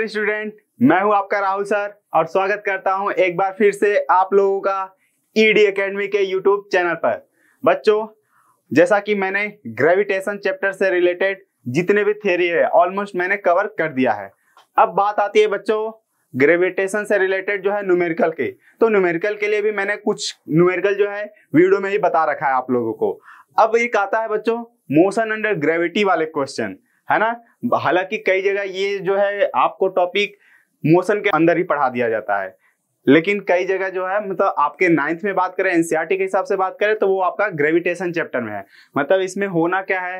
dear student मैं हूं आपका राहुल सर और स्वागत करता हूं एक बार फिर से आप लोगों का ईडी e एकेडमी के यूट्यूब चैनल पर बच्चों जैसा कि मैंने ग्रेविटेशन चैप्टर से रिलेटेड जितने भी थ्योरी है ऑलमोस्ट मैंने कवर कर दिया है अब बात आती है बच्चों ग्रेविटेशन से रिलेटेड जो है न्यूमेरिकल के तो न्यूमेरिकल के लिए भी मैंने कुछ न्यूमेरिकल जो है वीडियो में ही बता रखा है आप लोगों को अब एक आता है बच्चों मोशन अंडर ग्रेविटी वाले क्वेश्चन है ना हालांकि कई जगह ये जो है आपको टॉपिक मोशन के अंदर ही पढ़ा दिया जाता है लेकिन कई जगह जो है मतलब आपके नाइन्थ में बात करें एनसीआरटी e के हिसाब से बात करें तो वो आपका ग्रेविटेशन चैप्टर में है मतलब इसमें होना क्या है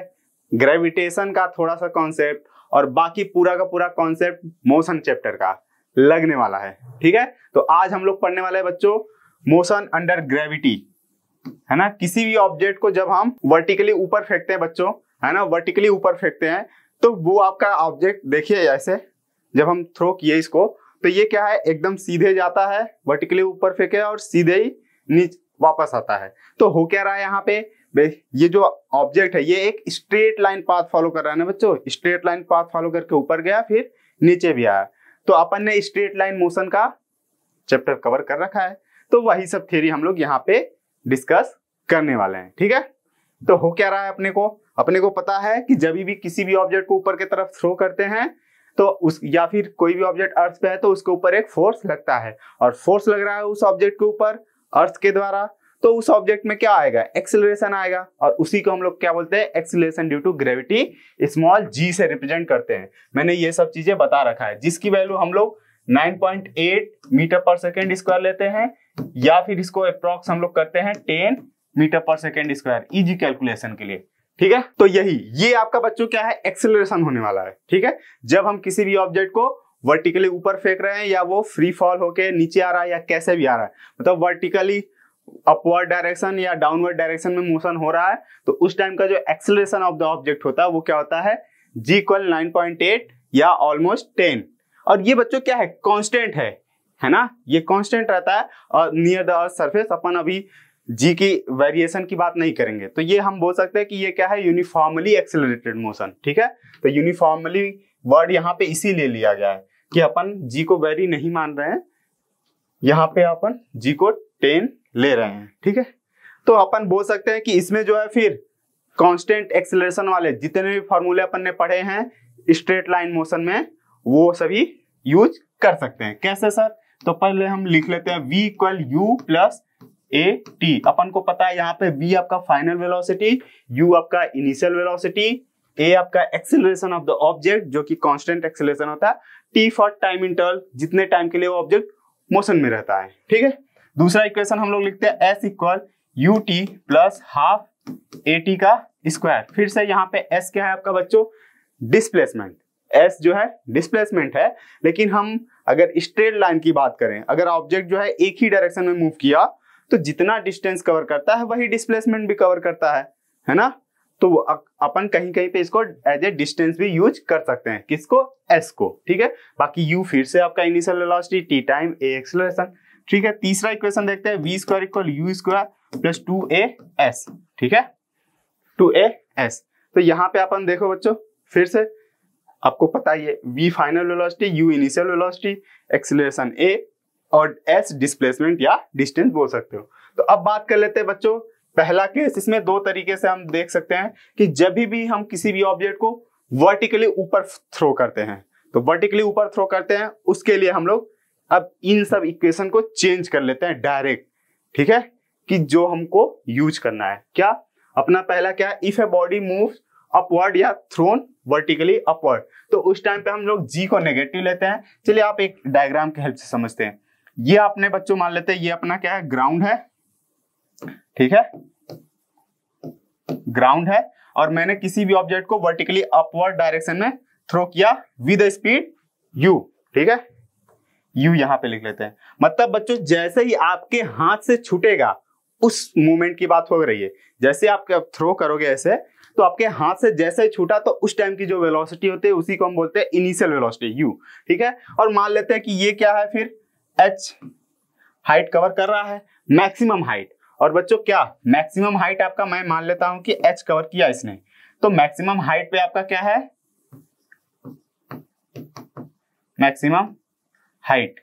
ग्रेविटेशन का थोड़ा सा कॉन्सेप्ट और बाकी पूरा का पूरा कॉन्सेप्ट मोशन चैप्टर का लगने वाला है ठीक है तो आज हम लोग पढ़ने वाले बच्चों मोशन अंडर ग्रेविटी है ना किसी भी ऑब्जेक्ट को जब हम वर्टिकली ऊपर फेंकते हैं बच्चों है ना वर्टिकली ऊपर फेंकते हैं तो वो आपका ऑब्जेक्ट देखिए ऐसे जब हम थ्रो किए इसको तो ये क्या है एकदम सीधे जाता है वर्टिकली ऊपर फेंके और सीधे ही नीचे वापस आता है तो हो क्या रहा है यहाँ पे ये जो ऑब्जेक्ट है ये एक स्ट्रेट लाइन पाथ फॉलो कर रहा है ना बच्चों स्ट्रेट लाइन पाथ फॉलो करके ऊपर गया फिर नीचे भी आया तो अपन ने स्ट्रेट लाइन मोशन का चैप्टर कवर कर रखा है तो वही सब थ्योरी हम लोग यहाँ पे डिस्कस करने वाले हैं ठीक है तो हो क्या रहा है अपने को अपने को पता है कि जब भी किसी भी ऑब्जेक्ट को ऊपर की तरफ थ्रो करते हैं तो उस या फिर कोई भी ऑब्जेक्ट अर्थ पे है तो उसके ऊपर एक फोर्स लगता है और फोर्स लग रहा है उस ऑब्जेक्ट के ऊपर अर्थ के द्वारा तो उस ऑब्जेक्ट में क्या आएगा एक्सिलेशन आएगा और उसी को हम लोग क्या बोलते हैं acceleration due to gravity small g से रिप्रेजेंट करते हैं मैंने ये सब चीजें बता रखा है जिसकी वैल्यू हम लोग 9.8 मीटर पर सेकेंड स्क्वायर लेते हैं या फिर इसको अप्रोक्स हम लोग करते हैं 10 metre per second square easy calculation के लिए ठीक है तो यही ये आपका बच्चों क्या है एक्सेलरेशन होने वाला है ठीक है जब हम किसी भी ऑब्जेक्ट को वर्टिकली ऊपर फेंक रहे हैं या वो फ्री फॉल होके नीचे आ रहा है या कैसे भी आ रहा है मतलब वर्टिकली अपवर्ड डायरेक्शन या डाउनवर्ड डायरेक्शन में मोशन हो रहा है तो उस टाइम का जो एक्सेलरेशन ऑफ द ऑब्जेक्ट होता है वो क्या होता है जी इक्वल नाइन या ऑलमोस्ट टेन और ये बच्चों क्या है कॉन्स्टेंट है है ना ये कांस्टेंट रहता है और नियर द अर्थ सरफेस अपन अभी जी की वेरिएशन की बात नहीं करेंगे तो ये हम बोल सकते हैं कि ये क्या है यूनिफॉर्मली एक्सेलरेटेड मोशन ठीक है तो यूनिफॉर्मली वर्ड यहाँ पे इसीलिए लिया गया है कि अपन जी को वेरी नहीं मान रहे हैं यहाँ पे अपन जी को टेन ले रहे हैं ठीक है तो अपन बोल सकते हैं कि इसमें जो है फिर कॉन्स्टेंट एक्सेलरेशन वाले जितने भी फॉर्मूले अपन ने पढ़े हैं स्ट्रेट लाइन मोशन में वो सभी यूज कर सकते हैं कैसे सर तो पहले हम लिख लेते हैं v equal u plus a t अपन को पता है यहाँ पे बी आपका फाइनल वेलोसिटी यू आपका इनिशियल वेलोसिटी ए आपका एक्सेलरेशन ऑफ द ऑब्जेक्ट जो कि कांस्टेंट एक्सेलरेशन होता है टी फॉर टाइम इंटरवल जितने टाइम के लिए वो ऑब्जेक्ट मोशन में रहता है ठीक है दूसरा इक्वेशन हम लोग लिखते हैं s equal u t plus half a t का स्क्वायर फिर से यहाँ पे एस क्या है आपका बच्चों डिस्प्लेसमेंट एस जो है डिस्प्लेसमेंट है लेकिन हम अगर स्ट्रेट लाइन की बात करें अगर ऑब्जेक्ट जो है एक ही डायरेक्शन में मूव किया तो जितना डिस्टेंस कवर करता है वही डिस्प्लेसमेंट भी कवर करता है है ना तो अपन कहीं कहीं पे इसको एज ए डिस्टेंस भी यूज कर सकते हैं किसको एस को ठीक है बाकी यू फिर से आपका initial velocity t time a acceleration ठीक है तीसरा इक्वेशन देखते हैं v square equal u square plus two a s ठीक है टू ए एस तो यहाँ पे अपन देखो बच्चों फिर से आपको पता ही है v final velocity u initial velocity acceleration a और एस डिस्प्लेसमेंट या डिस्टेंस बोल सकते हो तो अब बात कर लेते हैं बच्चों पहला केस इसमें दो तरीके से हम देख सकते हैं कि जब भी हम किसी भी ऑब्जेक्ट को वर्टिकली ऊपर थ्रो करते हैं तो वर्टिकली ऊपर थ्रो करते हैं उसके लिए हम लोग अब इन सब इक्वेशन को चेंज कर लेते हैं डायरेक्ट ठीक है कि जो हमको यूज करना है क्या अपना पहला क्या if a body move upward या थ्रोन वर्टिकली अपवर्ड तो उस टाइम पे हम लोग जी को नेगेटिव लेते हैं चलिए आप एक डायग्राम की हेल्प से समझते हैं ये आपने बच्चों मान लेते हैं ये अपना क्या है ग्राउंड है ठीक है ग्राउंड है और मैंने किसी भी ऑब्जेक्ट को वर्टिकली अपवर्ड डायरेक्शन में थ्रो किया विद स्पीड यू ठीक है यू यहां पे लिख लेते हैं मतलब बच्चों जैसे ही आपके हाथ से छूटेगा उस मूवमेंट की बात हो रही है जैसे आप थ्रो करोगे ऐसे तो आपके हाथ से जैसे ही छूटा तो उस टाइम की जो वेलोसिटी होती है उसी को हम बोलते हैं इनिशियल वेलोसिटी यू ठीक है और मान लेते हैं कि ये क्या है फिर एच हाइट कवर कर रहा है मैक्सिमम हाइट और बच्चों क्या मैक्सिमम हाइट आपका मैं मान लेता हूं कि एच कवर किया इसने तो मैक्सिमम हाइट पे आपका क्या है मैक्सिमम हाइट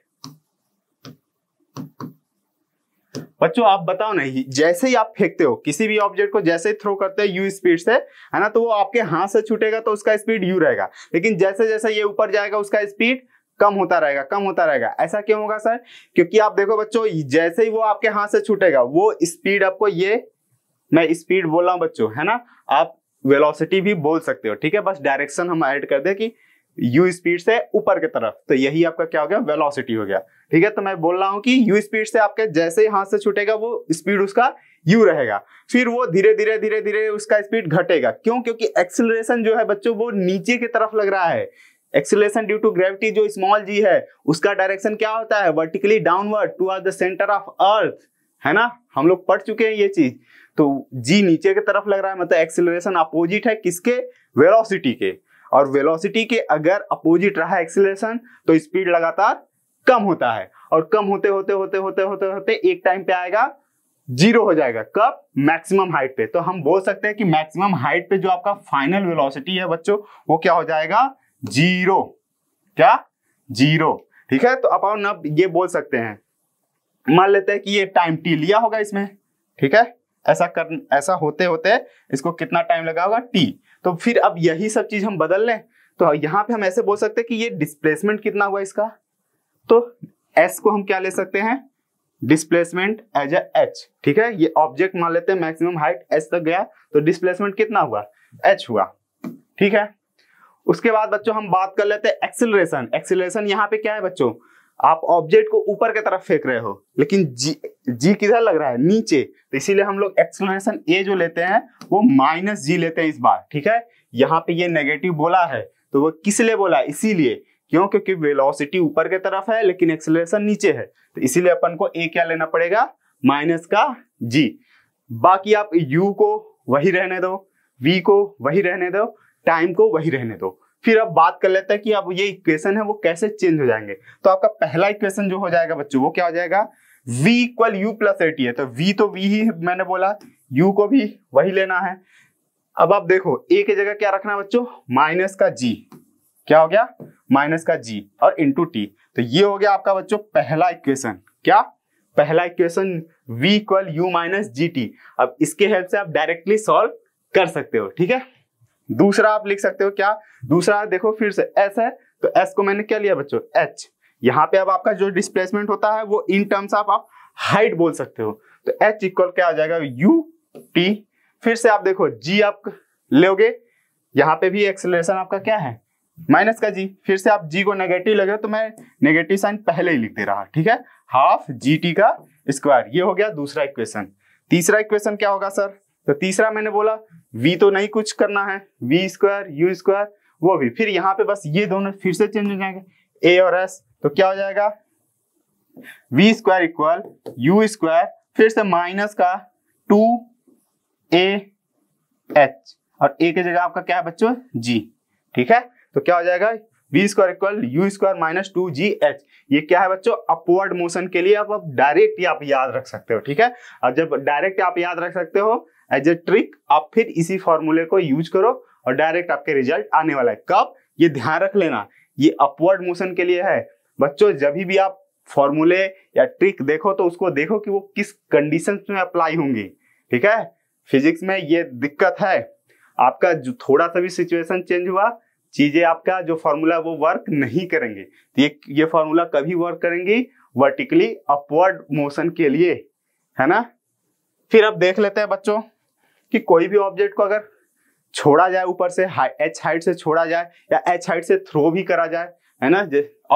बच्चों आप बताओ नहीं जैसे ही आप फेंकते हो किसी भी ऑब्जेक्ट को जैसे ही थ्रो करते हो यू स्पीड से है ना तो वो आपके हाथ से छूटेगा तो उसका स्पीड यू रहेगा लेकिन जैसे जैसे ये ऊपर जाएगा उसका स्पीड कम होता रहेगा कम होता रहेगा ऐसा क्यों होगा सर क्योंकि आप देखो बच्चों जैसे ही वो आपके हाथ से छूटेगा वो स्पीड आपको ये मैं स्पीड बोल रहा हूँ बच्चों है ना आप वेलोसिटी भी बोल सकते हो ठीक है बस डायरेक्शन हम ऐड कर दे कि यू स्पीड से ऊपर की तरफ तो यही आपका क्या हो गया वेलोसिटी हो गया ठीक है तो मैं बोल रहा हूँ कि यू स्पीड से आपके जैसे ही हाथ से छूटेगा वो स्पीड उसका यू रहेगा फिर वो धीरे धीरे धीरे धीरे उसका स्पीड घटेगा क्यों क्योंकि एक्सिलेशन जो है बच्चों वो नीचे की तरफ लग रहा है एक्सिलेशन ड्यू टू ग्रेविटी जो स्मॉल जी है उसका डायरेक्शन क्या होता है vertically downward toward the centre of earth है ना हम लोग पढ़ चुके हैं ये चीज तो जी नीचे की तरफ लग रहा है मतलब एक्सिलेशन अपोजिट है किसके वेलोसिटी के और वेलोसिटी के अगर अपोजिट रहा एक्सिलेशन तो स्पीड लगातार कम होता है और कम होते होते होते होते होते होते एक टाइम पे आएगा जीरो हो जाएगा कब मैक्सिमम हाइट पे तो हम बोल सकते हैं कि मैक्सिमम हाइट पे जो आपका फाइनल वेलोसिटी है बच्चों वो क्या हो जाएगा जीरो क्या जीरो ठीक है तो अपन अब ये बोल सकते हैं मान लेते हैं कि ये टाइम टी लिया होगा इसमें ठीक है ऐसा कर ऐसा होते होते इसको कितना टाइम लगा होगा टी तो फिर अब यही सब चीज हम बदल लें तो यहाँ पे हम ऐसे बोल सकते हैं कि ये डिस्प्लेसमेंट कितना हुआ इसका तो एस को हम क्या ले सकते हैं डिस्प्लेसमेंट एज ए एच ठीक है ये ऑब्जेक्ट मान लेते हैं मैक्सिमम हाइट एच तक गया तो डिस्प्लेसमेंट कितना हुआ एच हुआ ठीक है उसके बाद बच्चों हम बात कर लेते हैं एक्सिलरेशन एक्सिलरेशन यहाँ पे क्या है बच्चों आप ऑब्जेक्ट को ऊपर की तरफ फेंक रहे हो लेकिन जी जी किधर लग रहा है नीचे तो इसीलिए हम लोग एक्सप्लेनेशन ए जो लेते हैं वो माइनस जी लेते हैं इस बार ठीक है यहाँ पे ये नेगेटिव बोला है तो वो किस लिए बोला इसीलिए क्यों क्योंकि वेलोसिटी ऊपर की तरफ है लेकिन एक्सेलरेशन नीचे है तो इसीलिए अपन को ए क्या लेना पड़ेगा माइनस का जी बाकी आप यू को वही रहने दो वी को वही रहने दो टाइम को वही रहने दो फिर अब बात कर लेते हैं कि अब ये इक्वेशन है वो कैसे चेंज हो जाएंगे तो आपका पहला इक्वेशन जो हो जाएगा बच्चों वो क्या हो जाएगा v equal u plus a t है तो v तो v ही मैंने बोला u को भी वही लेना है अब आप देखो a की जगह क्या रखना है बच्चों माइनस का g क्या हो गया माइनस का g और इंटू टी तो ये हो गया आपका बच्चों पहला इक्वेशन क्या पहला equation v equal u minus g t अब इसके हेल्प से आप डायरेक्टली सॉल्व कर सकते हो ठीक है दूसरा आप लिख सकते हो क्या दूसरा देखो फिर से एस है तो एस को मैंने क्या लिया बच्चों एच यहाँ पे अब आपका जो डिस्प्लेसमेंट होता है वो इन टर्म्स ऑफ आप हाइट बोल सकते हो तो एच इक्वल क्या आ जाएगा यू टी फिर से आप देखो जी आप लोगे यहाँ पे भी एक्सलेशन आपका क्या है माइनस का जी फिर से आप जी को नेगेटिव लगे तो मैं नेगेटिव साइन पहले ही लिख दे रहा ठीक है हाफ जी टी का स्क्वायर ये हो गया दूसरा इक्वेशन तीसरा इक्वेशन क्या होगा सर तो तीसरा मैंने बोला वी तो नहीं कुछ करना है वी स्क्वायर यू स्क्वायर वो भी फिर यहाँ पे बस ये दोनों फिर से चेंज हो जाएंगे ए और एस तो क्या हो जाएगा v square equal u square फिर से माइनस का टू ए एच और ए की जगह आपका क्या है बच्चों जी ठीक है तो क्या हो जाएगा v square equal u square minus two g h ये क्या है बच्चों अपवर्ड मोशन के लिए आप, आप डायरेक्ट आप याद रख सकते हो ठीक है और जब डायरेक्ट आप याद रख सकते हो एज ए ट्रिक आप फिर इसी फॉर्मूले को यूज करो और डायरेक्ट आपके रिजल्ट आने वाला है कब ये ध्यान रख लेना ये अपवर्ड मोशन के लिए है बच्चों जब भी आप फॉर्मूले या ट्रिक देखो तो उसको देखो कि वो किस कंडीशन में अप्लाई होंगे ठीक है फिजिक्स में ये दिक्कत है आपका जो थोड़ा सा भी सिचुएशन चेंज हुआ चीजें आपका जो फॉर्मूला वो वर्क नहीं करेंगे तो ये ये फॉर्मूला कभी वर्क करेंगी वर्टिकली अपवर्ड मोशन के लिए है ना फिर अब देख लेते हैं बच्चों कि कोई भी ऑब्जेक्ट को अगर छोड़ा जाए ऊपर से एच हाइट से छोड़ा जाए या एच हाइट से थ्रो भी करा जाए है ना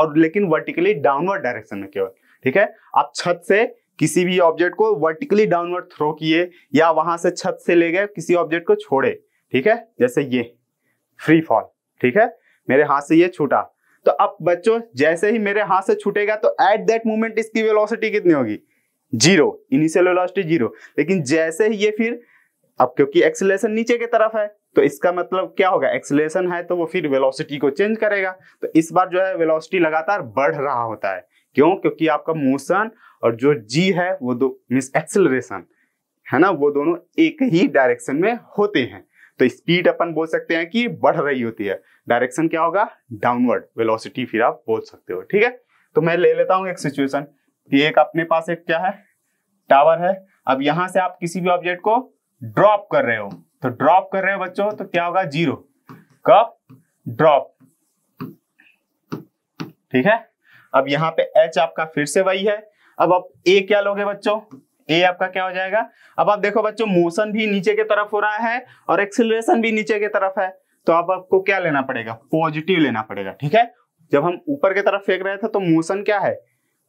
और लेकिन वर्टिकली डाउनवर्ड डायरेक्शन में केवल ठीक है आप छत से किसी भी ऑब्जेक्ट को वर्टिकली डाउनवर्ड थ्रो किए या वहां से छत से ले गए किसी ऑब्जेक्ट को छोड़े ठीक है जैसे ये फ्री फॉल ठीक है मेरे हाथ से ये छूटा तो अब बच्चों जैसे ही मेरे हाथ से छूटेगा तो एट दैट मोमेंट इसकी वेलोसिटी कितनी होगी जीरो इनिशियल वेलोसिटी जीरो लेकिन जैसे ही ये फिर अब क्योंकि एक्सिलेशन नीचे की तरफ है तो इसका मतलब क्या होगा एक्सिलेशन है तो वो फिर वेलोसिटी को चेंज करेगा तो इस बार जो है वेलोसिटी लगातार बढ़ रहा होता है क्यों क्योंकि आपका मोशन और जो जी है वो दो मीन्स एक्सेलरेशन है ना वो दोनों एक ही डायरेक्शन में होते हैं तो स्पीड अपन बोल सकते हैं कि बढ़ रही होती है डायरेक्शन क्या होगा डाउनवर्ड वेलोसिटी फिर आप बोल सकते हो ठीक है तो मैं ले लेता हूँ एक सिचुएशन कि एक अपने पास एक क्या है टावर है अब यहां से आप किसी भी ऑब्जेक्ट को ड्रॉप कर रहे हो तो ड्रॉप कर रहे हो बच्चों तो क्या होगा जीरो कब ड्रॉप ठीक है अब यहां पे एच आपका फिर से वही है अब आप ए क्या लोगे बच्चों ए आपका क्या हो जाएगा अब आप देखो बच्चों मोशन भी नीचे की तरफ हो रहा है और एक्सिलेशन भी नीचे की तरफ है तो अब आपको क्या लेना पड़ेगा पॉजिटिव लेना पड़ेगा ठीक है जब हम ऊपर की तरफ फेंक रहे थे तो मोशन क्या है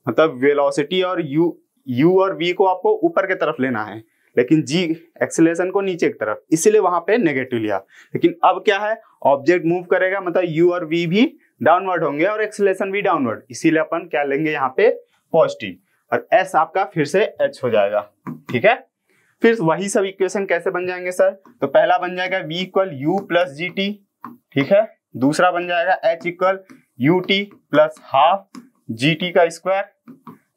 मतलब वेलोसिटी और यू यू और वी को आपको ऊपर की तरफ लेना है लेकिन जी एक्सेलरेशन को नीचे की तरफ इसीलिए वहां पे नेगेटिव लिया लेकिन अब क्या है ऑब्जेक्ट मूव करेगा मतलब यू और वी भी डाउनवर्ड होंगे और एक्सिलेशन भी डाउनवर्ड इसीलिए अपन क्या लेंगे यहाँ पे पॉजिटिव और एस आपका फिर से एच हो जाएगा ठीक है फिर वही सब इक्वेशन कैसे बन जाएंगे सर तो पहला बन जाएगा v equal u plus g t ठीक है दूसरा बन जाएगा h equal u t plus half g t का स्क्वायर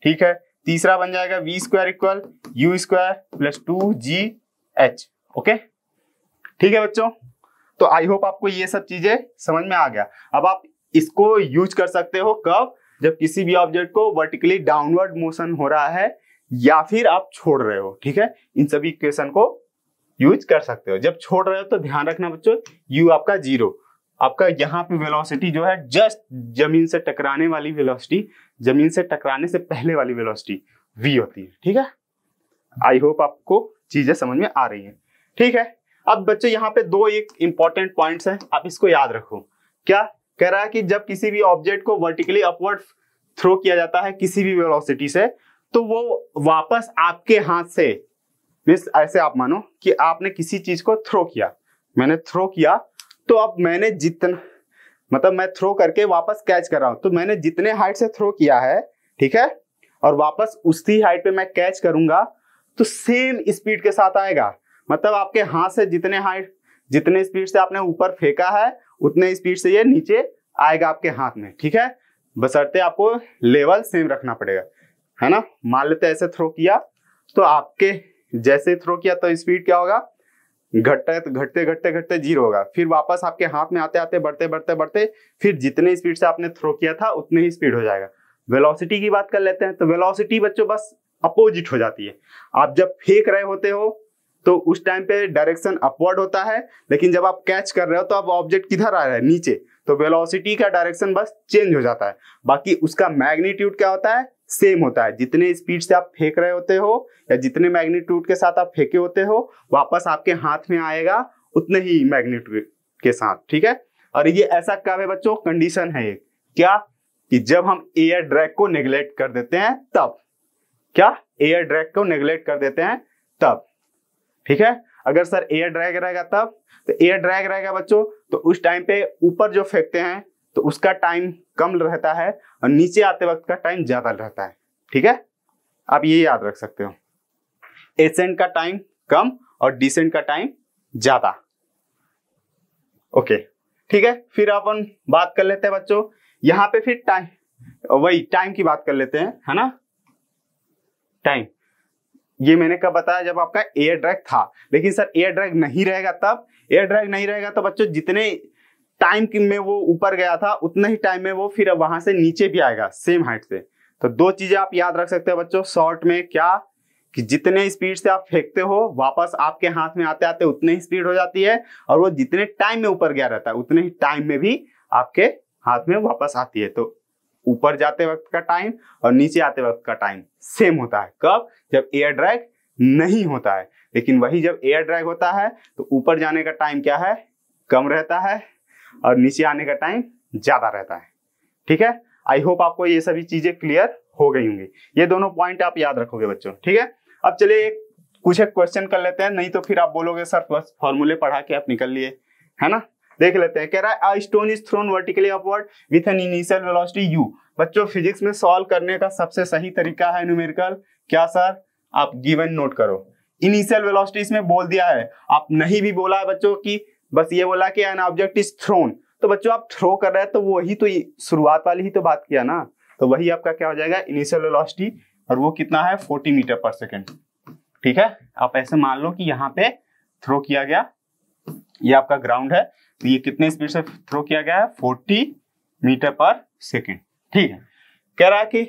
ठीक है तीसरा बन जाएगा v square equal u square plus two g h okay ठीक है बच्चों तो आई होप आपको ये सब चीजें समझ में आ गया अब आप इसको यूज कर सकते हो कब जब किसी भी ऑब्जेक्ट को वर्टिकली डाउनवर्ड मोशन हो रहा है या फिर आप छोड़ रहे हो ठीक है इन सभी इक्वेशन को यूज कर सकते हो जब छोड़ रहे हो तो ध्यान रखना बच्चों यू आपका जीरो आपका यहाँ पे वेलोसिटी जो है जस्ट जमीन से टकराने वाली वेलोसिटी जमीन से टकराने से पहले वाली वेलोसिटी वी होती है ठीक है आई होप आपको चीजें समझ में आ रही हैं ठीक है अब बच्चे यहाँ पे दो एक इंपॉर्टेंट पॉइंट्स हैं आप इसको याद रखो क्या कह रहा है कि जब किसी भी ऑब्जेक्ट को वर्टिकली अपवर्ड थ्रो किया जाता है किसी भी वेलोसिटी से तो वो वापस आपके हाथ से मीन्स ऐसे आप मानो कि आपने किसी चीज को थ्रो किया मैंने थ्रो किया तो अब मैंने जितना मतलब मैं थ्रो करके वापस कैच कर रहा हूं तो मैंने जितने हाइट से थ्रो किया है ठीक है और वापस उसी हाइट पे मैं कैच करूंगा तो सेम स्पीड के साथ आएगा मतलब आपके हाथ से जितने हाइट जितने स्पीड से आपने ऊपर फेंका है उतने स्पीड से ये नीचे आएगा आपके हाथ में ठीक है बसरते आपको लेवल सेम रखना पड़ेगा है ना मान लेते ऐसे थ्रो किया तो आपके जैसे थ्रो किया तो स्पीड क्या होगा घटते घटते घटते घटते जीरो होगा फिर वापस आपके हाथ में आते आते बढ़ते बढ़ते बढ़ते फिर जितने स्पीड से आपने थ्रो किया था उतनी ही स्पीड हो जाएगा वेलोसिटी की बात कर लेते हैं तो वेलोसिटी बच्चों बस अपोजिट हो जाती है आप जब फेंक रहे होते हो तो उस टाइम पे डायरेक्शन अपवर्ड होता है लेकिन जब आप कैच कर रहे हो तो आप ऑब्जेक्ट किधर आ रहा है नीचे तो वेलोसिटी का डायरेक्शन बस चेंज हो जाता है बाकी उसका मैग्नीट्यूड क्या होता है सेम होता है जितने स्पीड से आप फेंक रहे होते हो या जितने मैग्नीट्यूड के साथ आप फेंके होते हो वापस आपके हाथ में आएगा उतने ही मैग्नीट्यूड के साथ ठीक है और ये ऐसा कब है बच्चों कंडीशन है क्या कि जब हम एयर ड्रैग को नेग्लेक्ट कर देते हैं तब क्या एयर ड्रैग को नेग्लेक्ट कर देते हैं तब ठीक है अगर सर एयर ड्रैग रहेगा तब तो एयर ड्रैग रहेगा बच्चों तो उस टाइम पे ऊपर जो फेंकते हैं तो उसका टाइम कम रहता है और नीचे आते वक्त का टाइम ज्यादा रहता है ठीक है आप ये याद रख सकते हो एसेंट का टाइम कम और डिसेंट का टाइम ज्यादा ओके ठीक है फिर अपन बात कर लेते हैं बच्चों यहाँ पे फिर टाइम वही टाइम की बात कर लेते हैं है ना टाइम ये मैंने कब बताया जब आपका एयर ड्रैग था लेकिन सर एयर ड्रैग नहीं रहेगा तब एयर ड्रैग नहीं रहेगा तो बच्चों जितने टाइम में वो ऊपर गया था उतना ही टाइम में वो फिर वहां से नीचे भी आएगा सेम हाइट से तो दो चीजें आप याद रख सकते हो बच्चों शॉर्ट में क्या कि जितने स्पीड से आप फेंकते हो वापस आपके हाथ में आते आते उतने ही स्पीड हो जाती है और वो जितने टाइम में ऊपर गया रहता है उतने ही टाइम में भी आपके हाथ में वापस आती है तो ऊपर जाते वक्त का टाइम और नीचे आते वक्त का टाइम सेम होता है कब जब एयर ड्रैग नहीं होता है लेकिन वही जब एयर ड्रैग होता है तो ऊपर जाने का टाइम क्या है कम रहता है और नीचे आने का टाइम ज्यादा रहता है ठीक है आई होप आपको ये सभी चीजें क्लियर हो गई होंगी ये दोनों पॉइंट आप याद रखोगे बच्चों ठीक है अब चलिए कुछ एक क्वेश्चन कर लेते हैं नहीं तो फिर आप बोलोगे सर बस फॉर्मूले पढ़ा के आप निकल लिए है ना देख लेते हैं कह रहा है stone is thrown vertically upward with an initial velocity u बच्चों फिजिक्स में सॉल्व करने का सबसे सही तरीका है न्यूमेरिकल क्या सर आप गिवन नोट करो इनिशियल वेलोसिटी इसमें बोल दिया है आप नहीं भी बोला है बच्चों की बस ये बोला कि एन ऑब्जेक्ट इज थ्रोन तो बच्चों आप थ्रो कर रहे हैं तो वही तो शुरुआत वाली ही तो बात किया ना तो वही आपका क्या हो जाएगा इनिशियल वेलोसिटी और वो कितना है 40 मीटर पर सेकेंड ठीक है आप ऐसे मान लो कि यहाँ पे थ्रो किया गया ये आपका ग्राउंड है तो ये कितने स्पीड से थ्रो किया गया है फोर्टी मीटर पर सेकेंड ठीक है कह रहा है कि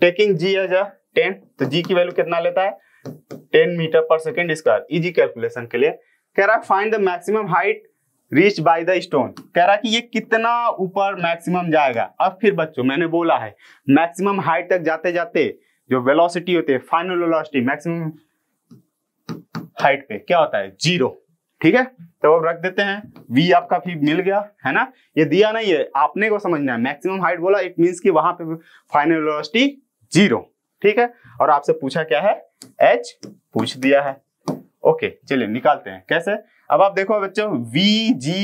taking ji as a ten तो जी की वैल्यू कितना लेता है ten metre per second square easy calculation के लिए कह रहा है find the maximum height reach by the stone कह रहा कि ये कितना ऊपर मैक्सिमम जाएगा अब फिर बच्चों मैंने बोला है मैक्सिमम हाइट तक जाते जाते जो वेलोसिटी होती है फाइनल वेलोसिटी मैक्सिमम हाइट पे क्या होता है जीरो ठीक है तो अब रख देते हैं v आपका फिर मिल गया है ना ये दिया नहीं है आपने को समझना है मैक्सिमम हाइट बोला इट मीन की वहां पे फाइनल वेलोसिटी जीरो ठीक है और आपसे पूछा क्या है एच पूछ दिया है ओके चलिए निकालते हैं कैसे अब आप देखो बच्चों वी जी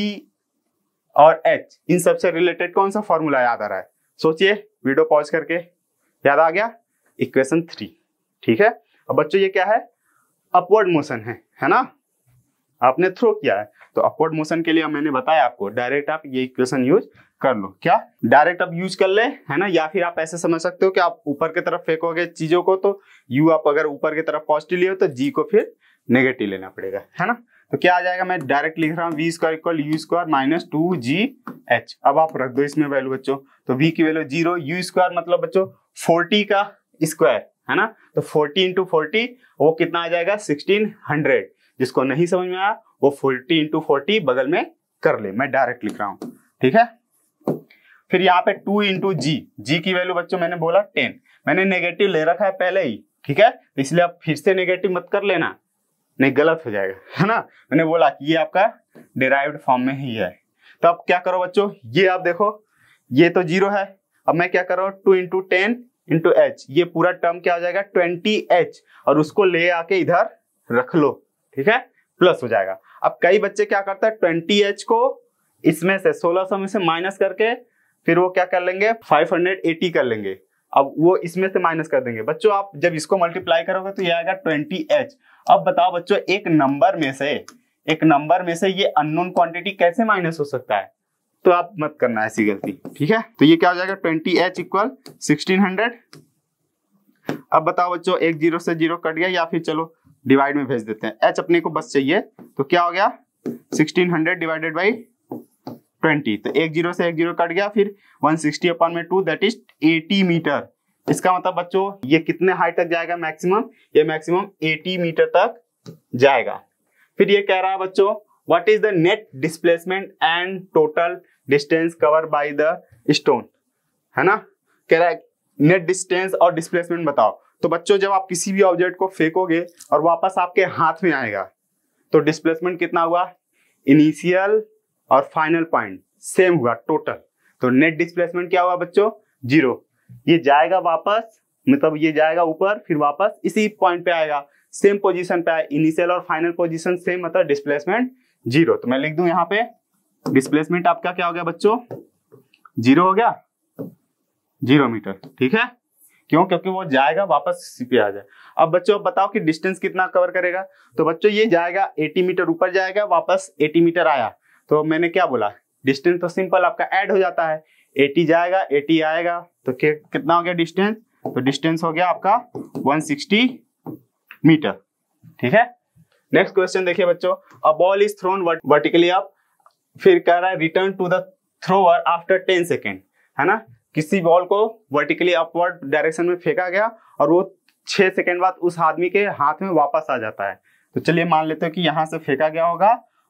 और एच इन सबसे रिलेटेड कौन सा फॉर्मूला याद आ रहा है सोचिए वीडियो पॉज करके याद आ गया इक्वेशन थ्री ठीक है अब बच्चों ये क्या है अपवर्ड मोशन है है ना आपने थ्रो किया है तो अपवर्ड मोशन के लिए मैंने बताया आपको डायरेक्ट आप ये इक्वेशन यूज कर लो क्या डायरेक्ट आप यूज कर ले है ना या फिर आप ऐसे समझ सकते हो कि आप ऊपर की तरफ फेंकोगे चीजों को तो यू आप अगर ऊपर की तरफ पॉजिटिव लिए तो जी को फिर नेगेटिव लेना पड़ेगा है ना तो क्या आ जाएगा मैं डायरेक्ट लिख रहा हूँ v square equal u square minus two g h अब आप रख दो इसमें वैल्यू बच्चों तो वी की वैल्यू जीरो यू स्क्वायर मतलब बच्चों फोर्टी का स्क्वायर है ना तो फोर्टी इंटू फोर्टी वो कितना आ जाएगा सिक्सटीन हंड्रेड जिसको नहीं समझ में आया वो फोर्टी इंटू फोर्टी बगल में कर ले मैं डायरेक्ट लिख रहा हूं ठीक है फिर यहाँ पे टू इंटू जी जी की वैल्यू बच्चों मैंने बोला टेन मैंने नेगेटिव ले रखा है पहले ही ठीक है तो इसलिए आप फिर से नेगेटिव मत कर लेना नहीं गलत हो जाएगा है ना मैंने बोला कि ये आपका डिराइव्ड फॉर्म में ही है तो आप क्या करो बच्चों ये आप देखो ये तो जीरो है अब मैं क्या कर रहा हूँ two into ten into h ये पूरा टर्म क्या हो जाएगा ट्वेंटी एच और उसको ले आके इधर रख लो ठीक है प्लस हो जाएगा अब कई बच्चे क्या करते हैं ट्वेंटी एच को इसमें से सोलह सौ में से माइनस करके फिर वो क्या कर लेंगे फाइव हंड्रेड एटी कर लेंगे अब वो इसमें से माइनस कर देंगे बच्चों आप जब इसको मल्टीप्लाई करोगे तो ये आएगा ट्वेंटी एच अब बताओ बच्चों एक नंबर में से एक नंबर में से ये अननोन क्वांटिटी कैसे माइनस हो सकता है तो आप मत करना ऐसी गलती ठीक है तो ये क्या हो जाएगा twenty h equal sixteen hundred अब बताओ बच्चों एक जीरो से जीरो कट गया या फिर चलो डिवाइड में भेज देते हैं एच अपने को बस चाहिए तो क्या हो गया 1600 डिवाइडेड बाई 20 तो एक जीरो से एक जीरो कट गया फिर 160 सिक्सटी अपन में टू दैट इज 80 मीटर इसका मतलब बच्चों ये कितने हाइट तक जाएगा मैक्सिमम ये मैक्सिमम 80 मीटर तक जाएगा फिर ये कह रहा है बच्चों what is the net displacement and total distance cover by the stone है ना कह रहा है नेट डिस्टेंस और डिस्प्लेसमेंट बताओ तो बच्चों जब आप किसी भी ऑब्जेक्ट को फेंकोगे और वापस आपके हाथ में आएगा तो डिस्प्लेसमेंट कितना हुआ इनिशियल और फाइनल पॉइंट सेम हुआ टोटल तो नेट डिस्प्लेसमेंट क्या हुआ बच्चों जीरो ये जाएगा वापस मतलब ये जाएगा ऊपर फिर वापस इसी पॉइंट पे आएगा सेम पोजीशन पे आए इनिशियल और फाइनल पोजीशन सेम मतलब डिस्प्लेसमेंट जीरो तो मैं लिख दू यहां पे डिस्प्लेसमेंट आपका क्या हो गया बच्चों जीरो हो गया जीरो मीटर ठीक है क्यों क्योंकि वो जाएगा वापस सी पे आ जाए अब बच्चों बताओ कि डिस्टेंस कितना कवर करेगा तो बच्चों ये जाएगा 80 मीटर ऊपर जाएगा वापस 80 मीटर आया तो मैंने क्या बोला डिस्टेंस तो सिंपल आपका ऐड हो जाता है 80 जाएगा 80 आएगा तो कितना हो गया डिस्टेंस तो डिस्टेंस हो गया आपका 160 मीटर ठीक है नेक्स्ट क्वेश्चन देखिए बच्चों a ball is thrown vertically up फिर कह रहा है return to the thrower after ten second है ना किसी बॉल को वर्टिकली अपवर्ड डायरेक्शन में फेंका गया और वो छह सेकेंड बाद उस आदमी के हाथ में वापस आ जाता है तो चलिए मान लेते हो कि यहां से फेंका गया होगा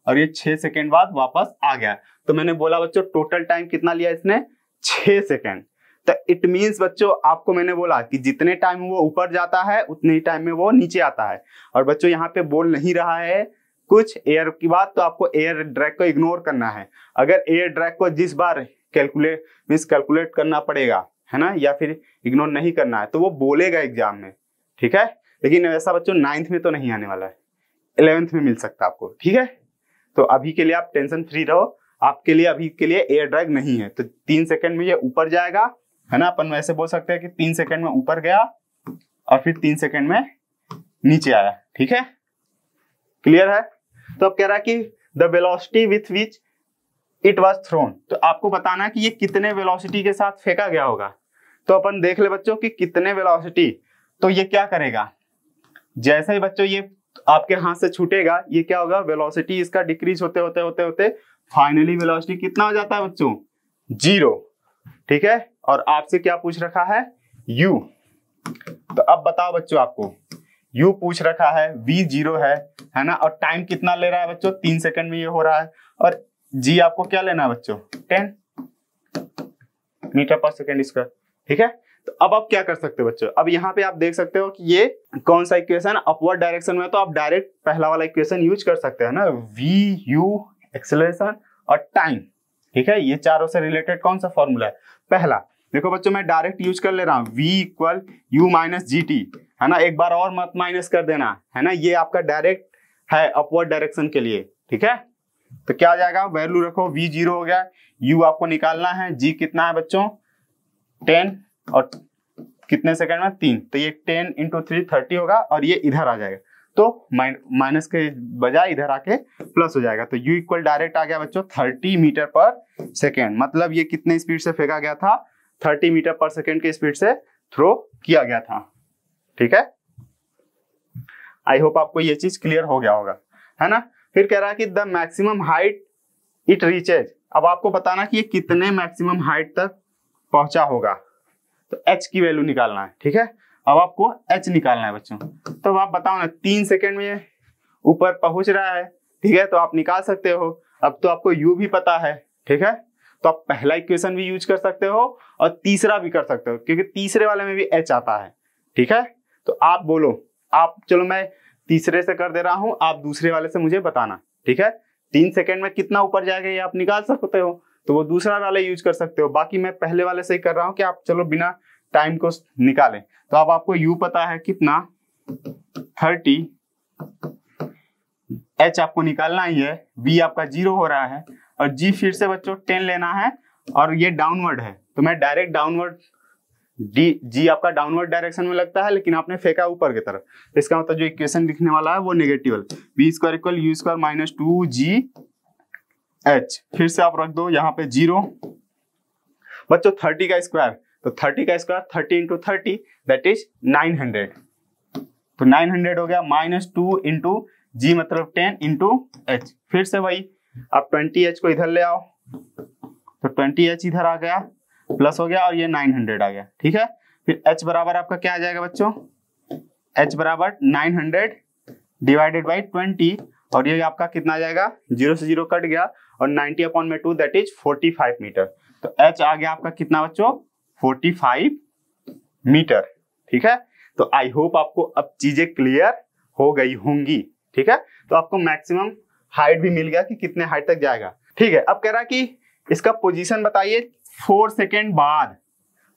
और ये छह सेकेंड बाद वापस आ गया तो मैंने बोला बच्चों टोटल टाइम कितना लिया इसने छह सेकेंड तो इट मीन्स बच्चों आपको मैंने बोला कि जितने टाइम वो ऊपर जाता है उतने ही टाइम में वो नीचे आता है और बच्चों यहाँ पे बोल नहीं रहा है कुछ एयर की बात तो आपको एयर ड्रैग को इग्नोर करना है अगर एयर ड्रैग को जिस बार कैलकुलेट मीन्स कैलकुलेट करना पड़ेगा है ना या फिर इग्नोर नहीं करना है तो वो बोलेगा एग्जाम में ठीक है लेकिन ऐसा बच्चों नाइन्थ में तो नहीं आने वाला है इलेवेंथ में मिल सकता है आपको ठीक है तो अभी के लिए आप टेंशन फ्री रहो आपके लिए अभी के लिए एयर ड्रैग नहीं है तो तीन सेकंड में ये ऊपर जाएगा है ना अपन वैसे बोल सकते हैं कि तीन सेकंड में ऊपर गया और फिर तीन सेकंड में नीचे आया ठीक है क्लियर है तो अब कह रहा है कि the velocity with which it was thrown तो आपको बताना कि ये कितने वेलोसिटी के साथ फेंका गया होगा तो अपन देख ले बच्चों कि कितने वेलोसिटी तो ये क्या करेगा जैसे ही बच्चों ये आपके हाथ से छूटेगा ये क्या होगा वेलोसिटी इसका डिक्रीज होते होते होते होते फाइनली वेलोसिटी कितना हो जाता है बच्चों जीरो ठीक है और आपसे क्या पूछ रखा है यू तो अब बताओ बच्चों आपको यू पूछ रखा है वी जीरो है है ना और टाइम कितना ले रहा है बच्चों तीन सेकंड में ये हो रहा है और जी आपको क्या लेना है बच्चों ten metre per second square ठीक है तो अब आप क्या कर सकते हो बच्चों अब यहाँ पे आप देख सकते हो कि ये कौन सा इक्वेशन अपवर्ड डायरेक्शन में तो आप डायरेक्ट पहला वाला इक्वेशन यूज कर सकते हैं ना वी यू एक्सेलरेशन और टाइम ठीक है ये चारों से रिलेटेड कौन सा फॉर्मूला है पहला देखो बच्चों मैं डायरेक्ट यूज कर ले रहा हूँ v equal u minus g t है ना एक बार और मत माइनस कर देना है ना ये आपका डायरेक्ट है अपवर्ड डायरेक्शन के लिए ठीक है तो क्या आ जाएगा वैल्यू रखो वी जीरो हो गया यू आपको निकालना है जी कितना है बच्चों टेन और कितने सेकंड में तीन तो ये टेन इंटू थ्री थर्टी होगा और ये इधर आ जाएगा तो माइनस के बजाय इधर आके प्लस हो जाएगा तो u इक्वल डायरेक्ट आ गया बच्चों थर्टी मीटर पर सेकेंड मतलब ये कितने स्पीड से फेंका गया था थर्टी मीटर पर सेकेंड के स्पीड से थ्रो किया गया था ठीक है आई होप आपको ये चीज क्लियर हो गया होगा है ना फिर कह रहा है कि the maximum height it reaches अब आपको बताना कि ये कितने मैक्सिमम हाइट तक पहुंचा होगा तो एच की वैल्यू निकालना है ठीक है अब आपको एच निकालना है बच्चों तो आप बताओ ना तीन सेकेंड में ऊपर पहुंच रहा है ठीक है तो आप निकाल सकते हो अब तो आपको यू भी पता है ठीक है तो आप पहला इक्वेशन भी यूज कर सकते हो और तीसरा भी कर सकते हो क्योंकि तीसरे वाले में भी एच आता है ठीक है तो आप बोलो आप चलो मैं तीसरे से कर दे रहा हूं आप दूसरे वाले से मुझे बताना ठीक है तीन सेकेंड में कितना ऊपर जाएगा ये आप निकाल सकते हो तो वो दूसरा वाला यूज कर सकते हो बाकी मैं पहले वाले से ही कर रहा हूँ कि आप चलो बिना टाइम को निकालें तो अब आपको यू पता है कितना थर्टी एच आपको निकालना ही है वी आपका जीरो हो रहा है और जी फिर से बच्चों टेन लेना है और ये डाउनवर्ड है तो मैं डायरेक्ट डाउनवर्ड डी जी आपका डाउनवर्ड डायरेक्शन में लगता है लेकिन आपने फेंका ऊपर की तरफ तो इसका मतलब जो इक्वेशन लिखने वाला है वो negative v square equal u square minus two g h फिर से आप रख दो यहाँ पे जीरो बच्चों थर्टी का स्क्वायर तो थर्टी का square thirty into thirty that is nine hundred तो नाइन हंड्रेड हो गया माइनस टू इंटू जी मतलब टेन इंटू एच फिर से भाई आप ट्वेंटी एच को इधर ले आओ तो ट्वेंटी एच इधर आ गया प्लस हो गया और ये 900 आ गया ठीक है फिर h बराबर आपका क्या आ जाएगा बच्चों h बराबर 900 डिवाइडेड बाई 20 और ये आपका कितना आ जाएगा जीरो से जीरो कट गया और 90 अपॉन में टू दैट इज 45 मीटर तो h आ गया आपका कितना बच्चों 45 मीटर ठीक है तो आई होप आपको अब चीजें क्लियर हो गई होंगी ठीक है तो आपको मैक्सिमम हाइट भी मिल गया कि कितने हाइट तक जाएगा ठीक है अब कह रहा कि इसका पोजीशन बताइए फोर सेकेंड बाद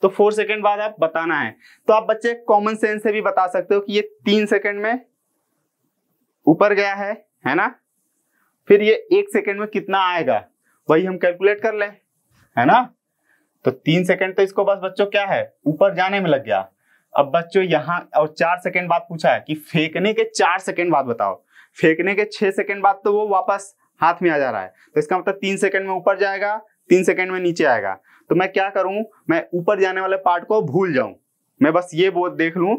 तो फोर सेकेंड बाद आप बताना है तो आप बच्चे कॉमन सेंस से भी बता सकते हो कि ये तीन सेकेंड में ऊपर गया है है ना फिर ये एक सेकेंड में कितना आएगा वही हम कैलकुलेट कर ले है ना तो तीन सेकेंड तो इसको बस बच्चों क्या है ऊपर जाने में लग गया अब बच्चों यहाँ और चार सेकेंड बाद पूछा है कि फेंकने के चार सेकेंड बाद बताओ फेंकने के छह सेकेंड बाद तो वो वापस हाथ में आ जा रहा है तो इसका मतलब तीन सेकंड में ऊपर जाएगा तीन सेकंड में नीचे आएगा तो मैं क्या करूं मैं ऊपर जाने वाले पार्ट को भूल जाऊं मैं बस ये वो देख लूं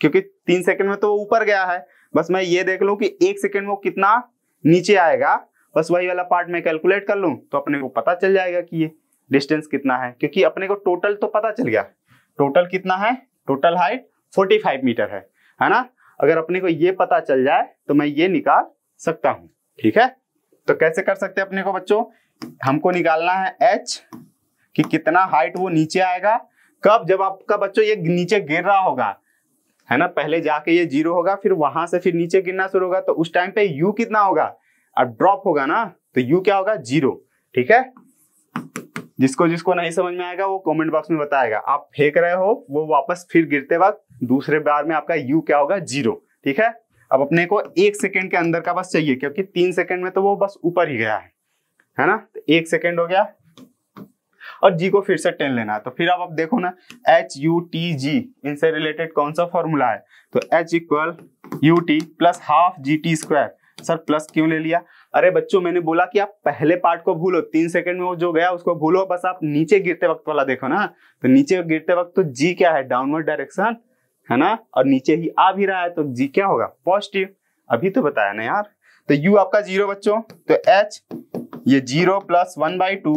क्योंकि तीन सेकंड में तो वो ऊपर गया है बस मैं ये देख लूं कि एक सेकंड में वो कितना नीचे आएगा बस वही वाला पार्ट मैं कैलकुलेट कर लू तो अपने को पता चल जाएगा कि ये डिस्टेंस कितना है क्योंकि अपने को टोटल तो पता चल गया टोटल कितना है टोटल हाइट फाइव मीटर है है ना अगर अपने को ये पता चल जाए तो मैं ये निकाल सकता हूँ ठीक है तो कैसे कर सकते हैं अपने को बच्चों हमको निकालना है एच कि कितना हाइट वो नीचे आएगा कब जब आपका बच्चों ये नीचे गिर रहा होगा है ना पहले जाके ये जीरो होगा फिर वहां से फिर नीचे गिरना शुरू होगा तो उस टाइम पे यू कितना होगा अब ड्रॉप होगा ना तो यू क्या होगा जीरो ठीक है जिसको जिसको नहीं समझ में आएगा वो कमेंट बॉक्स में बताएगा आप फेंक रहे हो वो वापस फिर गिरते वक्त दूसरे बार में आपका यू क्या होगा जीरो ठीक है अब अपने को एक सेकेंड के अंदर का बस चाहिए क्योंकि तीन सेकेंड में तो वो बस ऊपर ही गया है है ना तो एक सेकेंड हो गया और जी को फिर से टेन लेना है तो फिर आप अब देखो ना एच यू टी जी इनसे रिलेटेड कौन सा फॉर्मूला है तो h equal u t plus half g t square sir plus क्यों ले लिया अरे बच्चों मैंने बोला कि आप पहले पार्ट को भूलो तीन सेकंड में वो जो गया उसको भूलो बस आप नीचे गिरते वक्त वाला देखो ना तो नीचे गिरते वक्त तो जी क्या है डाउनवर्ड डायरेक्शन है ना और नीचे ही आ भी रहा है तो जी क्या होगा पॉजिटिव अभी तो बताया ना यार तो यू आपका जीरो बच्चों तो एच ये zero plus one by two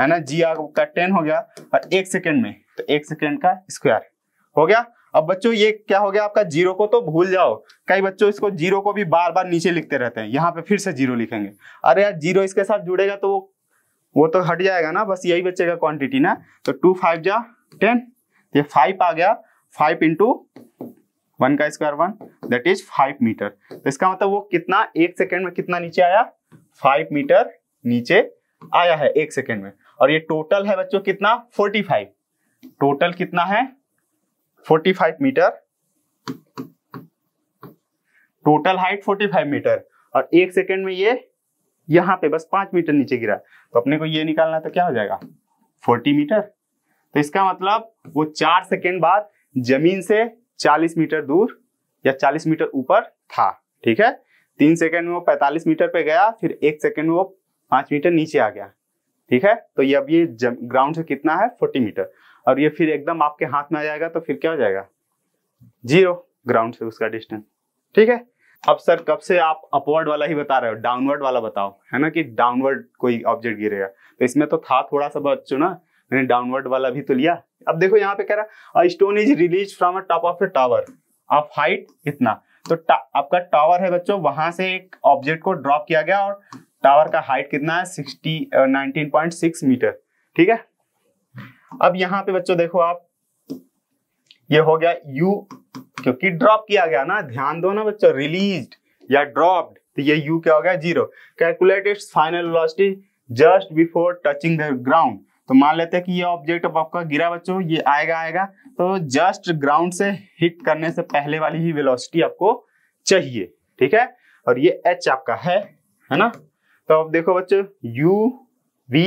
है ना जी आपका टेन हो गया और एक सेकेंड में तो एक सेकेंड का स्क्वायर हो गया अब बच्चों ये क्या हो गया आपका जीरो को तो भूल जाओ कई बच्चों इसको जीरो को भी बार बार नीचे लिखते रहते हैं यहाँ पे फिर से जीरो लिखेंगे अरे यार जीरो इसके साथ जुड़ेगा तो वो वो तो हट जाएगा ना बस यही बचेगा क्वांटिटी ना तो टू फाइव जा टेन ये फाइव आ गया फाइव इंटू वन का square one that is five metre तो इसका मतलब वो कितना एक सेकेंड में कितना नीचे आया फाइव मीटर नीचे आया है एक सेकेंड में और ये टोटल है बच्चों कितना फोर्टी फाइव टोटल कितना है forty five metre total height forty five metre और एक सेकेंड में ये यहां पे बस पांच मीटर नीचे गिरा तो अपने को ये निकालना तो क्या हो जाएगा फोर्टी मीटर तो इसका मतलब वो चार सेकेंड बाद जमीन से 40 मीटर दूर या 40 मीटर ऊपर था ठीक है तीन सेकंड में वो 45 मीटर पे गया फिर एक सेकंड में वो पांच मीटर नीचे आ गया ठीक है तो ये अब ये ग्राउंड से कितना है 40 मीटर और ये फिर एकदम आपके हाथ में आ जाएगा तो फिर क्या हो जाएगा जीरो ग्राउंड से उसका डिस्टेंस ठीक है अब सर कब से आप अपवर्ड वाला ही बता रहे हो डाउनवर्ड वाला बताओ है ना कि डाउनवर्ड कोई ऑब्जेक्ट गिरेगा तो इसमें तो था थोड़ा सा बच्चों ना मैंने डाउनवर्ड वाला भी तो लिया अब देखो यहाँ पे कह रहा है stone is release from top of a tower of height इतना तो आपका टावर है बच्चों वहां से एक ऑब्जेक्ट को ड्रॉप किया गया और टावर का हाइट कितना है sixty nineteen point six metre ठीक है अब यहाँ पे बच्चों देखो आप ये हो गया यू क्योंकि ड्रॉप किया गया ना ध्यान दो ना बच्चों रिलीज या ड्रॉप्ड तो ये यू क्या हो गया zero calculate its final velocity just before touching the ground तो मान लेते हैं कि ये ऑब्जेक्ट अब आपका गिरा बच्चों ये आएगा आएगा तो जस्ट ग्राउंड से हिट करने से पहले वाली ही वेलोसिटी आपको चाहिए ठीक है और ये एच आपका है है ना तो अब देखो बच्चों यू वी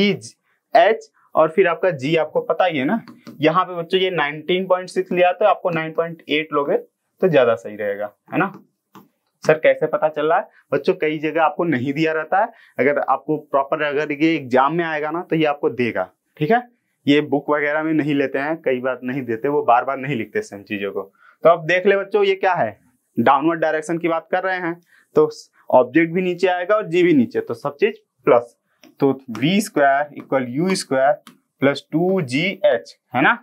एच और फिर आपका जी आपको पता ही है ना यहाँ पे बच्चों ये 19.6 लिया तो आपको 9.8 लोगे तो ज्यादा सही रहेगा है ना सर कैसे पता चल रहा है बच्चों कई जगह आपको नहीं दिया रहता है अगर आपको प्रॉपर अगर ये एग्जाम में आएगा ना तो ये आपको देगा ठीक है ये बुक वगैरह में नहीं लेते हैं कई बार नहीं देते वो बार बार नहीं लिखते सेम चीजों को तो अब देख ले बच्चों ये क्या है डाउनवर्ड डायरेक्शन की बात कर रहे हैं तो ऑब्जेक्ट भी नीचे आएगा और जी भी नीचे तो सब चीज प्लस तो v square equal u square plus two g h है ना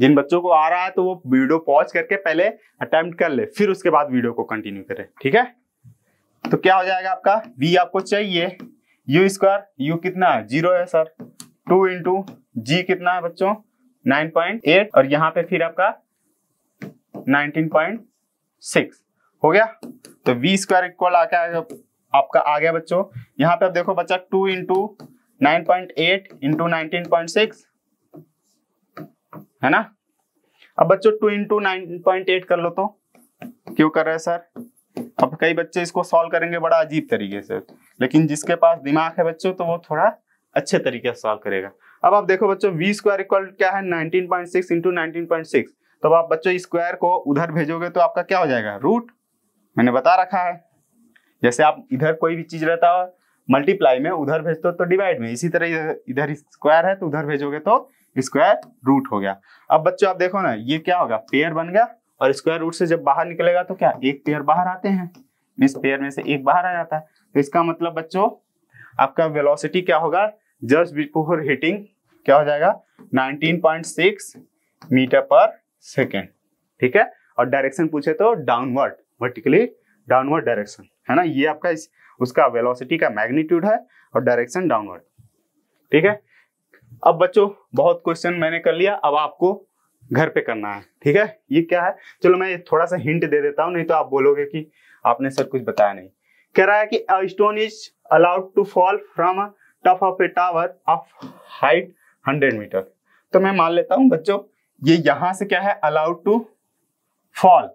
जिन बच्चों को आ रहा है तो वो वीडियो पॉज करके पहले अटेम्प्ट कर ले फिर उसके बाद वीडियो को कंटिन्यू करे ठीक है तो क्या हो जाएगा आपका वी आपको चाहिए यू स्क्वायर यू कितना है जीरो है सर टू इंटू जी कितना है बच्चों नाइन पॉइंट एट और यहां पे फिर आपका नाइनटीन पॉइंट सिक्स हो गया तो वी स्क्वायर इक्वल आके आपका आ गया बच्चों यहां पे आप देखो बच्चा two into nine point eight into nineteen point six है ना अब बच्चों two into nine point eight कर लो तो क्यों कर रहे हैं सर अब कई बच्चे इसको सॉल्व करेंगे बड़ा अजीब तरीके से लेकिन जिसके पास दिमाग है बच्चों तो वो थोड़ा अच्छे तरीके से सॉल्व करेगा अब आप देखो बच्चों वी स्क्वायर इक्वल क्या है 19.6 पॉइंट सिक्स इंटू तो आप बच्चों स्क्वायर को उधर भेजोगे तो आपका क्या हो जाएगा रूट मैंने बता रखा है जैसे आप इधर कोई भी चीज रहता हो मल्टीप्लाई में उधर भेजते हो तो डिवाइड में इसी तरह इधर स्क्वायर है तो उधर भेजोगे तो स्क्वायर रूट हो गया अब बच्चों आप देखो ना ये क्या होगा पेयर बन गया और स्क्वायर रूट से जब बाहर निकलेगा तो क्या एक पेयर बाहर आते हैं इस पेयर में से एक बाहर आ जाता है तो इसका मतलब बच्चों आपका वेलोसिटी क्या होगा जस्ट बिफोर हीटिंग क्या हो जाएगा 19.6 मीटर पर सेकेंड ठीक है और डायरेक्शन पूछे तो डाउनवर्ड वर्टिकली डाउनवर्ड डायरेक्शन है ना ये आपका इस, उसका वेलोसिटी का मैग्नीट्यूड है और डायरेक्शन डाउनवर्ड ठीक है अब बच्चों बहुत क्वेश्चन मैंने कर लिया अब आपको घर पे करना है ठीक है ये क्या है चलो मैं थोड़ा सा हिंट दे देता हूँ नहीं तो आप बोलोगे कि आपने सर कुछ बताया नहीं कह रहा है कि stone is allowed to fall from top of a tower of height hundred metre तो मैं मान लेता हूं बच्चों ये यहां से क्या है अलाउड टू फॉल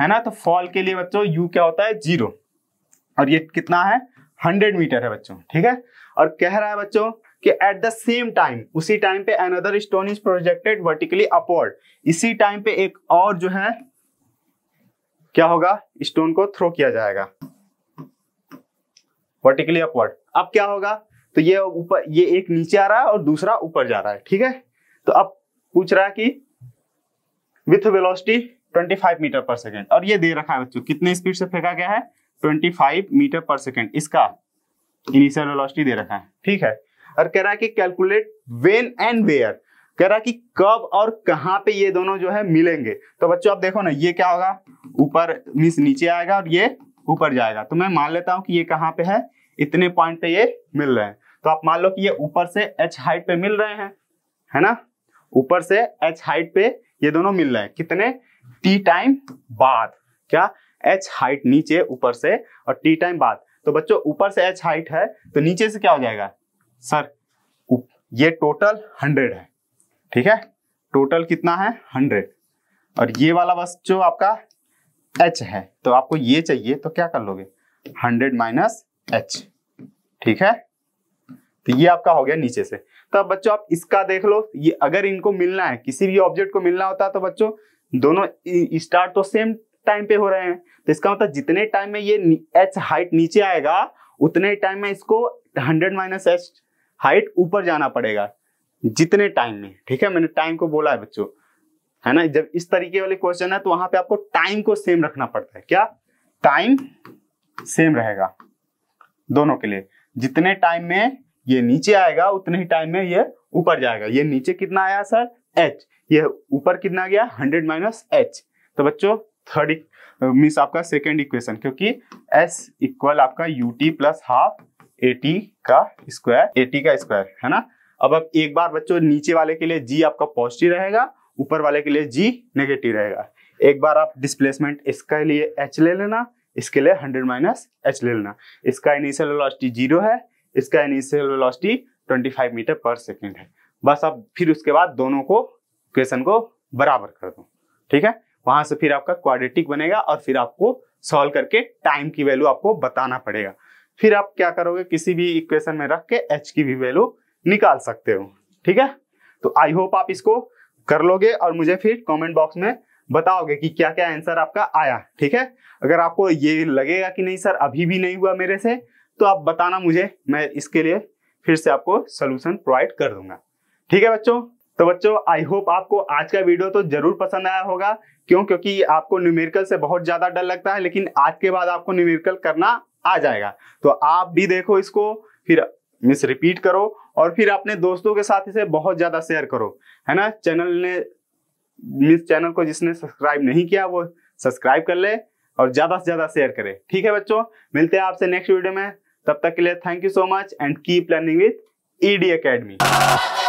है ना तो फॉल के लिए बच्चों यू क्या होता है जीरो और ये कितना है हंड्रेड मीटर है बच्चों ठीक है और कह रहा है बच्चों कि एट द सेम टाइम उसी टाइम पे another stone is projected vertically upward इसी टाइम पे एक और जो है क्या होगा स्टोन को थ्रो किया जाएगा वर्टिकली अपवर्ड अब क्या होगा तो ये ऊपर ये एक नीचे आ रहा है और दूसरा ऊपर जा रहा है ठीक है तो अब पूछ रहा है कि with velocity 25 metre per second और ये दे रखा है बच्चों कितने स्पीड से फेंका गया है 25 मीटर पर सेकेंड इसका इनिशियल वेलोसिटी दे रखा है ठीक है और कह रहा है कि कैलकुलेट वेन एंड वेयर कह रहा है कि कब और कहां पे ये दोनों जो है मिलेंगे तो बच्चों आप देखो ना ये क्या होगा ऊपर मीन नीचे आएगा और ये ऊपर जाएगा तो मैं मान लेता हूँ कि ये कहाँ पे है इतने पॉइंट पे ये मिल रहे हैं तो आप मान लो कि ये ऊपर से एच हाइट पे मिल रहे हैं है ना ऊपर से एच हाइट पे ये दोनों मिल रहे हैं कितने टी टाइम बाद क्या एच हाइट नीचे ऊपर से और टी टाइम बाद तो बच्चों ऊपर से एच हाइट है तो नीचे से क्या हो जाएगा सर ये टोटल हंड्रेड है ठीक है टोटल कितना है हंड्रेड और ये वाला बस जो आपका एच है तो आपको ये चाहिए तो क्या कर लोगे हंड्रेड माइनस एच ठीक है तो ये आपका हो गया नीचे से तो बच्चों आप इसका देख लो ये अगर इनको मिलना है किसी भी ऑब्जेक्ट को मिलना होता है तो बच्चों दोनों स्टार्ट तो सेम टाइम पे हो रहे हैं तो इसका मतलब जितने टाइम में ये एच हाइट नीचे आएगा उतने टाइम में इसको हंड्रेड माइनस एच हाइट ऊपर जाना पड़ेगा जितने टाइम में ठीक है मैंने टाइम को बोला है बच्चों है ना जब इस तरीके वाले क्वेश्चन है तो वहां पे आपको टाइम को सेम रखना पड़ता है क्या टाइम सेम रहेगा दोनों के लिए जितने टाइम में ये नीचे आएगा उतने ही टाइम में ये ऊपर जाएगा ये नीचे कितना आया सर एच ये ऊपर कितना गया हंड्रेड माइनस एच तो बच्चों थर्ड मीन्स e- uh, आपका सेकेंड इक्वेशन क्योंकि एस इक्वल आपका ut t plus half a का स्क्वायर ए का स्क्वायर है ना अब अब एक बार बच्चों नीचे वाले के लिए जी आपका पॉजिटिव रहेगा ऊपर वाले के लिए जी नेगेटिव रहेगा एक बार आप डिस्प्लेसमेंट इसके लिए एच ले लेना इसके लिए हंड्रेड माइनस एच ले लेना इसका इनिशियल वेलोसिटी जीरो है इसका initial velocity 25 metre per second है बस अब फिर उसके बाद दोनों को क्वेश्चन को बराबर कर दो ठीक है वहां से फिर आपका क्वाड्रेटिक बनेगा और फिर आपको सॉल्व करके टाइम की वैल्यू आपको बताना पड़ेगा फिर आप क्या करोगे किसी भी इक्वेशन में रख के एच की भी वैल्यू निकाल सकते हो ठीक है तो आई होप आप इसको कर लोगे और मुझे फिर कमेंट बॉक्स में बताओगे कि क्या क्या आंसर आपका आया ठीक है अगर आपको ये लगेगा कि नहीं सर अभी भी नहीं हुआ मेरे से तो आप बताना मुझे मैं इसके लिए फिर से आपको सोल्यूशन प्रोवाइड कर दूंगा ठीक है बच्चों तो बच्चों आई होप आपको आज का वीडियो तो जरूर पसंद आया होगा क्यों क्योंकि आपको न्यूमेरिकल से बहुत ज्यादा डर लगता है लेकिन आज के बाद आपको न्यूमेरिकल करना आ जाएगा तो आप भी देखो इसको फिर मिस रिपीट करो और फिर अपने दोस्तों के साथ इसे बहुत ज्यादा शेयर करो है ना चैनल ने मिस चैनल को जिसने सब्सक्राइब नहीं किया वो सब्सक्राइब कर ले और ज़्यादा से ज़्यादा शेयर करें ठीक है बच्चों मिलते हैं आपसे नेक्स्ट वीडियो में तब तक के लिए thank you so much and keep learning with ED academy